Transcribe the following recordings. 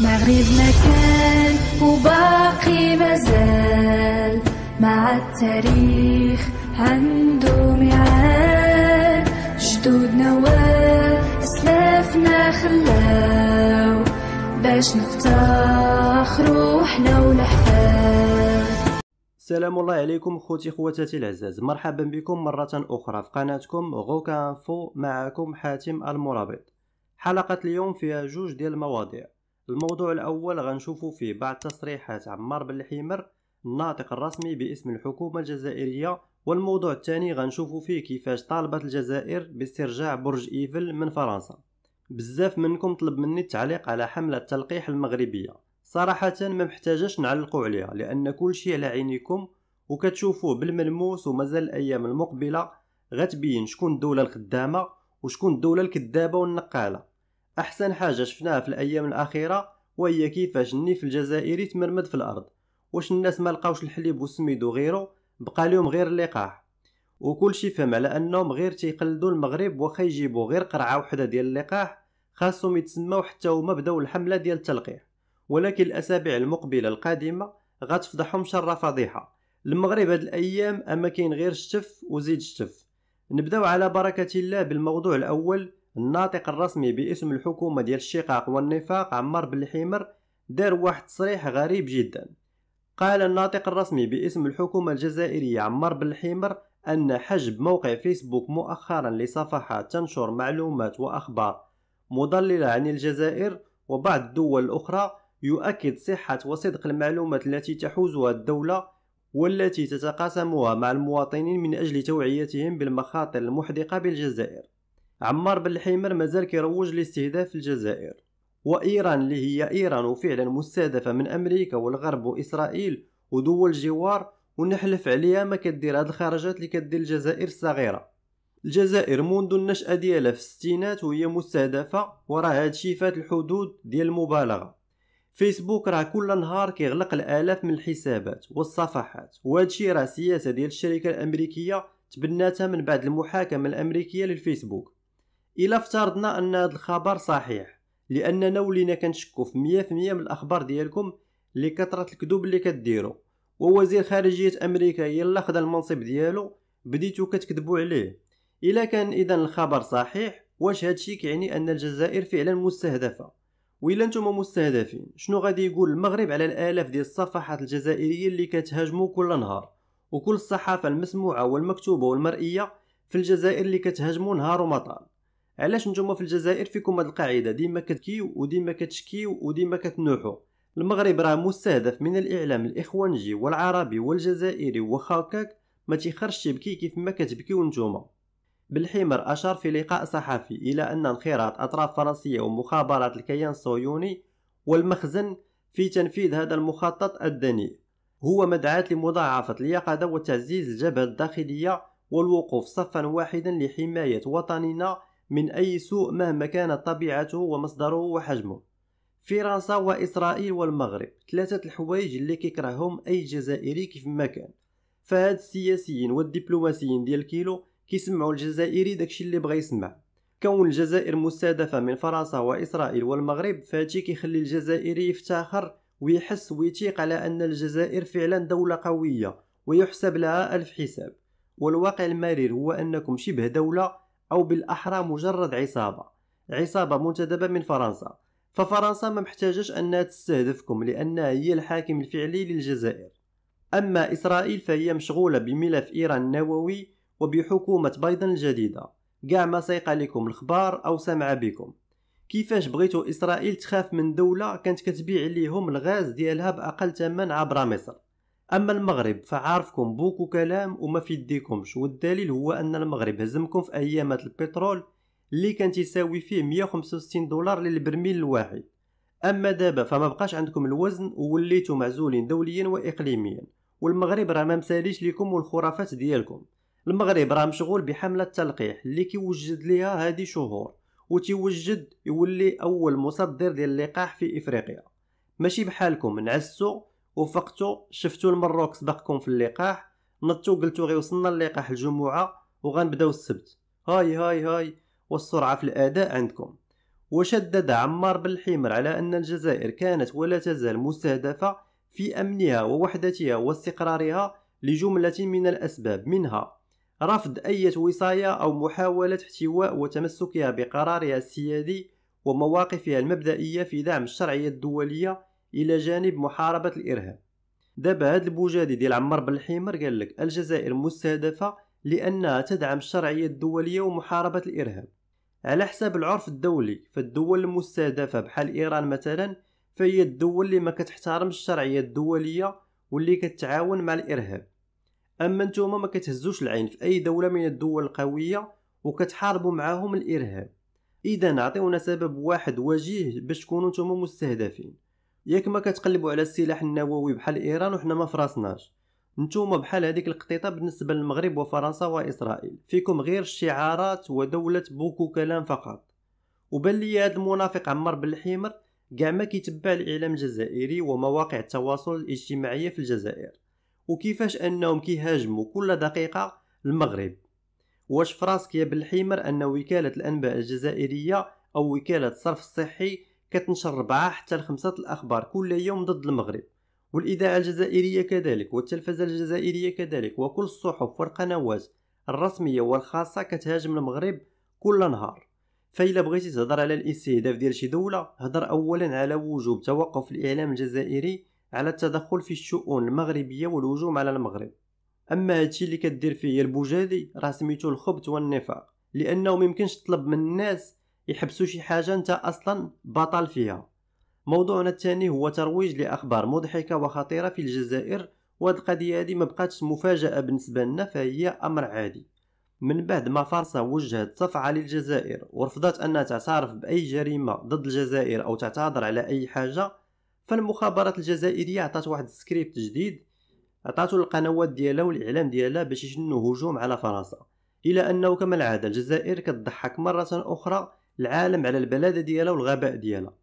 مغرب ما كان وباقي مازال مع التاريخ عنده ميعاد جدودنا واسلافنا خلاو باش نفتخ روحنا ونحفاد السلام الله عليكم خوتي خواتاتي العزاز مرحبا بكم مرة أخرى في قناتكم غوكا انفو معكم حاتم المرابط حلقة اليوم فيها جوج ديال المواضيع الموضوع الأول غنشوفو فيه بعض تصريحات عمار بن الحمر الناطق الرسمي باسم الحكومة الجزائرية والموضوع الثاني غنشوفو فيه كيفاش طالبت الجزائر باسترجاع برج إيفل من فرنسا بزاف منكم طلب مني التعليق على حملة التلقيح المغربية صراحة ما محتاجش نعلقوا عليها لأن كل شيء على عينيكم وكتشوفوه بالملموس ومازال الأيام المقبلة غتبين شكون الدولة الخدامة وشكون الدولة الكذابة والنقالة احسن حاجه شفناها في الايام الاخيره وهي كيفاش النيف الجزائري تمرمد في الارض واش الناس ما لقاوش الحليب والسميد وغيره بقى لهم غير اللقاح وكل شي فهم على انهم غير تيقلدوا المغرب واخا يجيبوا غير قرعه وحده ديال اللقاح خاصهم يتسماو حتى هما بداو الحمله ديال التلقيح ولكن الاسابيع المقبله القادمه غتفضحهم شر فضيحه المغرب هاد الايام اما كاين غير الشتف وزيد الشتف نبداو على بركه الله بالموضوع الاول الناطق الرسمي باسم الحكومة ديال الشقاق والنفاق عمار بن الحمر دار واحد تصريح غريب جدا قال الناطق الرسمي باسم الحكومة الجزائرية عمار بن الحمر أن حجب موقع فيسبوك مؤخرا لصفحة تنشر معلومات وأخبار مضللة عن الجزائر وبعض الدول الأخرى يؤكد صحة وصدق المعلومات التي تحوزها الدولة والتي تتقاسمها مع المواطنين من أجل توعيتهم بالمخاطر المحدقة بالجزائر عمار بن الحيمر مازال كيروج لاستهداف الجزائر وإيران اللي هي إيران وفعلا مستهدفة من أمريكا والغرب وإسرائيل ودول الجوار ونحلف عليها ما كدير هاد الخرجات اللي كدير الجزائر الصغيرة الجزائر منذ النشأة ديالها في الستينات وهي مستهدفة وراه هادشي فات الحدود ديال المبالغة فيسبوك راه كل نهار كيغلق الالاف من الحسابات والصفحات وهادشي راه سياسه ديال الشركه الامريكيه تبناتها من بعد المحاكمه الامريكيه للفيسبوك الا افترضنا ان هذا الخبر صحيح لاننا ولينا كنشكو في 100% من الاخبار ديالكم اللي كثرة الكذوب اللي كديروا ووزير خارجيه امريكا يلا خدا المنصب ديالو بديتو كتكذبوا عليه الا كان اذا الخبر صحيح واش هادشي كيعني ان الجزائر فعلا مستهدفه وإلا نتوما مستهدفين شنو غادي يقول المغرب على الالاف ديال الصفحات الجزائريه اللي كتهاجموا كل نهار وكل الصحافه المسموعه والمكتوبه والمرئيه في الجزائر اللي كتهاجموا نهار ومطال علاش نتوما في الجزائر فيكم هاد القاعده ديما كتكيو وديما كتشكيو وديما كتنوحوا المغرب راه مستهدف من الاعلام الاخوانجي والعربي والجزائري وخاكاك ما تيخرجش يبكي كيف ما كتبكيو نتوما بالحمر اشار في لقاء صحفي الى ان انخراط اطراف فرنسيه ومخابرات الكيان الصهيوني والمخزن في تنفيذ هذا المخطط الدنيء هو مدعاة لمضاعفة اليقظة وتعزيز الجبهة الداخلية والوقوف صفا واحدا لحماية وطننا من أي سوء مهما كانت طبيعته ومصدره وحجمه فرنسا وإسرائيل والمغرب ثلاثة الحوايج اللي كيكرههم أي جزائري كيف ما كان فهاد السياسيين والدبلوماسيين ديال كيلو كيسمعوا الجزائري داكشي اللي بغى يسمع كون الجزائر مستهدفة من فرنسا وإسرائيل والمغرب فهادشي كيخلي الجزائري يفتخر ويحس ويتيق على أن الجزائر فعلا دولة قوية ويحسب لها ألف حساب والواقع المرير هو أنكم شبه دولة أو بالأحرى مجرد عصابة عصابة منتدبة من فرنسا ففرنسا ما محتاجش أنها تستهدفكم لأنها هي الحاكم الفعلي للجزائر أما إسرائيل فهي مشغولة بملف إيران النووي وبحكومة بايدن الجديدة كاع ما سيق لكم الخبار أو سمع بكم كيفاش بغيتو إسرائيل تخاف من دولة كانت كتبيع ليهم الغاز ديالها بأقل ثمن عبر مصر اما المغرب فعارفكم بوكو كلام وما في يديكمش والدليل هو ان المغرب هزمكم في ايامات البترول اللي كان تساوي فيه 165 دولار للبرميل الواحد اما دابا فما بقاش عندكم الوزن ووليتو معزولين دوليا واقليميا والمغرب راه ما مساليش لكم والخرافات ديالكم المغرب راه مشغول بحمله التلقيح اللي كيوجد ليها هذه شهور وتيوجد يولي اول مصدر ديال اللقاح في افريقيا ماشي بحالكم نعسو وفقتو شفتو المروك سبقكم في اللقاح نطتو قلتو غي وصلنا اللقاح الجمعه وغنبداو السبت هاي هاي هاي والسرعه في الاداء عندكم وشدد عمار بن الحمر على ان الجزائر كانت ولا تزال مستهدفه في امنها ووحدتها واستقرارها لجمله من الاسباب منها رفض أي وصاية أو محاولة احتواء وتمسكها بقرارها السيادي ومواقفها المبدئية في دعم الشرعية الدولية الى جانب محاربه الارهاب دابا هاد البوجادي ديال عمار بن الحمر قال لك الجزائر مستهدفه لانها تدعم الشرعيه الدوليه ومحاربه الارهاب على حساب العرف الدولي فالدول المستهدفه بحال ايران مثلا فهي الدول اللي ما كتحترمش الشرعيه الدوليه واللي كتعاون مع الارهاب اما نتوما ما كتهزوش العين في اي دوله من الدول القويه وكتحاربوا معاهم الارهاب اذا عطيونا سبب واحد وجيه باش تكونوا نتوما مستهدفين ياك ما كتقلبوا على السلاح النووي بحال ايران وحنا ما فراسناش نتوما بحال هذيك القطيطه بالنسبه للمغرب وفرنسا واسرائيل فيكم غير الشعارات ودوله بوكو كلام فقط وبان لي هذا المنافق عمر بن كاع ما كيتبع الاعلام الجزائري ومواقع التواصل الاجتماعيه في الجزائر وكيفاش انهم كيهاجموا كل دقيقه المغرب واش فراسك يا بن ان وكاله الانباء الجزائريه او وكاله الصرف الصحي كتنشر ربعة حتى لخمسة الأخبار كل يوم ضد المغرب والإذاعة الجزائرية كذلك والتلفزة الجزائرية كذلك وكل الصحف والقنوات الرسمية والخاصة كتهاجم المغرب كل نهار فإلا بغيتي تهضر على الاستهداف ديال شي دولة هضر أولا على وجوب توقف الإعلام الجزائري على التدخل في الشؤون المغربية والهجوم على المغرب أما هادشي اللي كدير فيه البوجادي راه سميتو الخبث والنفاق لأنه ميمكنش تطلب من الناس يحبسوا شي حاجه انت اصلا بطل فيها موضوعنا الثاني هو ترويج لاخبار مضحكه وخطيره في الجزائر وهاد القضيه هادي ما بقاتش مفاجاه بالنسبه لنا فهي امر عادي من بعد ما فرنسا وجهت صفعة للجزائر ورفضت أنها تعترف بأي جريمة ضد الجزائر أو تعتذر على أي حاجة فالمخابرات الجزائرية عطات واحد السكريبت جديد عطاتو القنوات ديالها والإعلام ديالها باش يشنو هجوم على فرنسا إلى أنه كما العادة الجزائر كتضحك مرة أخرى العالم على البلاده ديالها والغباء ديالها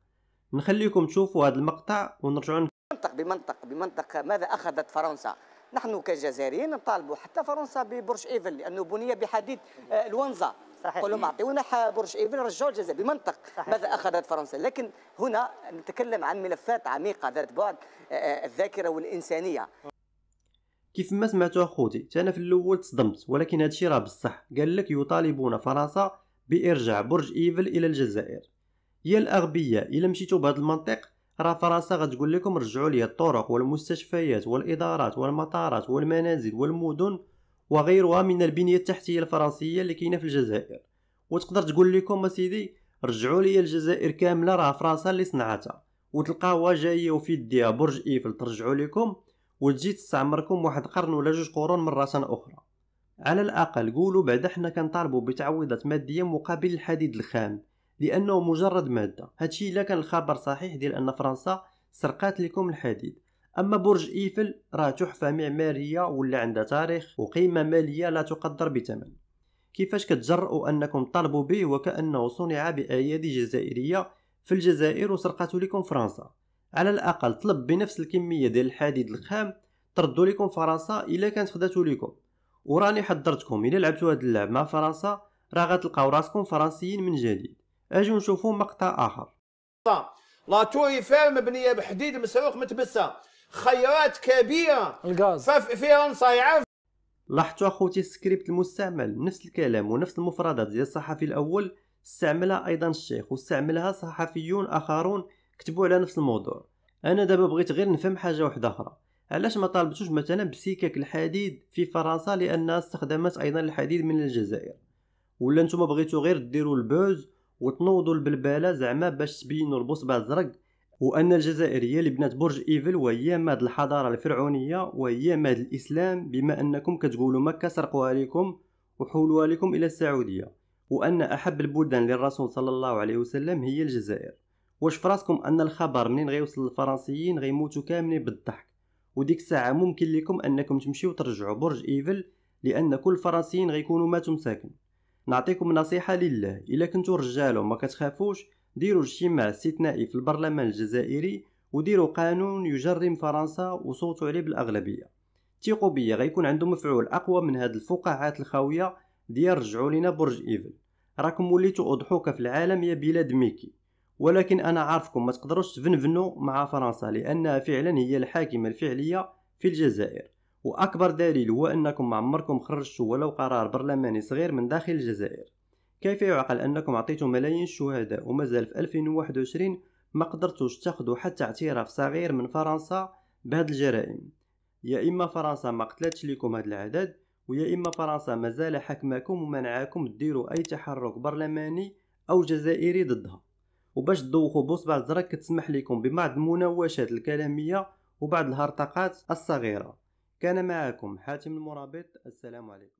نخليكم تشوفوا هذا المقطع ونرجعوا منطق بمنطق بمنطق ماذا اخذت فرنسا نحن كجزائريين نطالبوا حتى فرنسا ببرج ايفل لانه بني بحديد آه، الونزا صحيح ما اعطيونا برج ايفل رجعوا الجزائر بمنطق ماذا اخذت فرنسا لكن هنا نتكلم عن ملفات عميقه ذات بعد آه، آه، الذاكره والانسانيه كيف ما سمعتوا اخوتي انا في الاول تصدمت ولكن هادشي راه بصح قال لك يطالبون فرنسا بإرجاع برج إيفل إلى الجزائر يا الأغبياء إلا مشيتو بهاد المنطق راه فرنسا غتقول لكم رجعوا لي الطرق والمستشفيات والإدارات والمطارات والمنازل والمدن وغيرها من البنية التحتية الفرنسية اللي كاينة في الجزائر وتقدر تقول لكم سيدي رجعوا لي الجزائر كاملة راه فرنسا اللي صنعتها وتلقاوها جاية وفي يديها برج إيفل ترجعوا لكم وتجي تستعمركم واحد قرن ولا جوج قرون مرة أخرى على الأقل قولوا بعد حنا كنطالبوا بتعويضات مادية مقابل الحديد الخام لأنه مجرد مادة هادشي إلا كان الخبر صحيح ديال أن فرنسا سرقات لكم الحديد أما برج إيفل راه تحفة معمارية ولا عندها تاريخ وقيمة مالية لا تقدر بثمن كيفاش كتجرؤوا أنكم طالبوا به وكأنه صنع بأيادي جزائرية في الجزائر وسرقته لكم فرنسا على الأقل طلب بنفس الكمية ديال الحديد الخام تردوا لكم فرنسا إلا كانت خداتو لكم وراني حضرتكم الى لعبتوا هاد اللعب مع فرنسا راه غتلقاو راسكم فرنسيين من جديد اجيو نشوفوا مقطع اخر لا تور ايفيل مبنيه بحديد مسروق متبسه خيارات كبيره الغاز فرنسا يعرف لاحظتوا اخوتي السكريبت المستعمل نفس الكلام ونفس المفردات ديال الصحفي الاول استعملها ايضا الشيخ واستعملها صحفيون اخرون كتبوا على نفس الموضوع انا دابا بغيت غير نفهم حاجه واحده اخرى علاش ما طالبتوش مثلا بسكك الحديد في فرنسا لانها استخدمت ايضا الحديد من الجزائر ولا نتوما بغيتو غير ديروا البوز وتنوضوا البلباله زعما باش تبينوا البصبة الزرق وان الجزائر هي اللي بنات برج ايفل وهي ماد الحضاره الفرعونيه وهي ماد الاسلام بما انكم كتقولوا مكه سرقوها لكم وحولوها لكم الى السعوديه وان احب البلدان للرسول صلى الله عليه وسلم هي الجزائر واش فراسكم ان الخبر منين غيوصل للفرنسيين غيموتوا كاملين بالضحك وديك الساعه ممكن لكم انكم تمشيو ترجعوا برج ايفل لان كل الفرنسيين غيكونوا ماتوا مساكن نعطيكم نصيحه لله الا كنتو رجال وما كتخافوش ديروا اجتماع استثنائي في البرلمان الجزائري وديروا قانون يجرم فرنسا وصوتوا عليه بالاغلبيه تيقوا بيا غيكون عنده مفعول اقوى من هاد الفقاعات الخاويه ديال رجعوا لينا برج ايفل راكم وليتو اضحوكه في العالم يا بلاد ميكي ولكن انا عارفكم ما تقدروش تفنفنوا مع فرنسا لانها فعلا هي الحاكمه الفعليه في الجزائر واكبر دليل هو انكم ما عمركم خرجتوا ولو قرار برلماني صغير من داخل الجزائر كيف يعقل انكم عطيتم ملايين الشهداء ومازال في 2021 ما قدرتوش تاخذوا حتى اعتراف صغير من فرنسا بهاد الجرائم يا اما فرنسا ما قتلتش لكم هاد العدد ويا اما فرنسا مازال حكمكم ومنعاكم تديروا اي تحرك برلماني او جزائري ضدها وباش تذوقوا بصبع الزرق كتسمح لكم ببعض المناوشات الكلاميه وبعض الهرطقات الصغيره كان معكم حاتم المرابط السلام عليكم